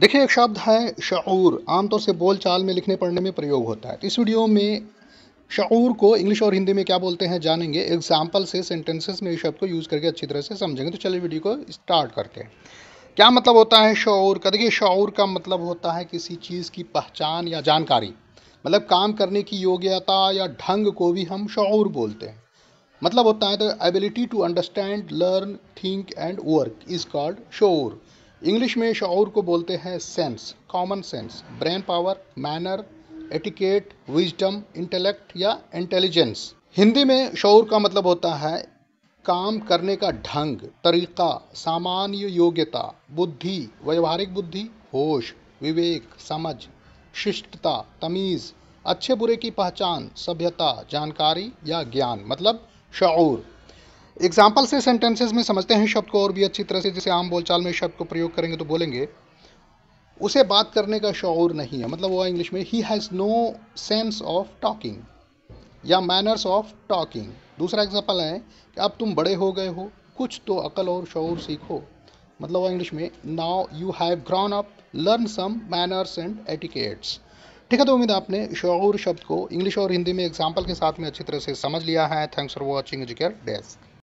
देखिए एक शब्द है शूर आमतौर से बोल चाल में लिखने पढ़ने में प्रयोग होता है तो इस वीडियो में शूर को इंग्लिश और हिंदी में क्या बोलते हैं जानेंगे एग्जाम्पल से सेंटेंसेस में इस शब्द को यूज़ करके अच्छी तरह से समझेंगे तो चलिए वीडियो को स्टार्ट करते हैं क्या मतलब होता है शूर का देखिए शूर का मतलब होता है किसी चीज़ की पहचान या जानकारी मतलब काम करने की योग्यता या ढंग को भी हम शूर बोलते हैं मतलब होता है the ability to understand learn think and work is called शोर इंग्लिश में शौर को बोलते हैं sense common sense brain power manner etiquette wisdom intellect या इंटेलिजेंस हिंदी में शौर का मतलब होता है काम करने का ढंग तरीका सामान्य योग्यता बुद्धि व्यवहारिक बुद्धि होश विवेक समझ शिष्टता तमीज़ अच्छे बुरे की पहचान सभ्यता जानकारी या ज्ञान मतलब शौर एग्जाम्पल से सेंटेंसेज में समझते हैं शब्द को और भी अच्छी तरह से जैसे आम बोलचाल में शब्द को प्रयोग करेंगे तो बोलेंगे उसे बात करने का शौर नहीं है मतलब वो इंग्लिश में ही has no sense of talking या मैनर्स ऑफ टॉकिंग दूसरा एग्जाम्पल है कि अब तुम बड़े हो गए हो कुछ तो अकल और शौर सीखो मतलब वो इंग्लिश में now you have grown up learn some manners and etiquettes ठीक है तो उम्मीद आपने शौर शब्द को इंग्लिश और हिंदी में एग्जाम्पल के साथ में अच्छी तरह से समझ लिया है thanks for watching Educare desk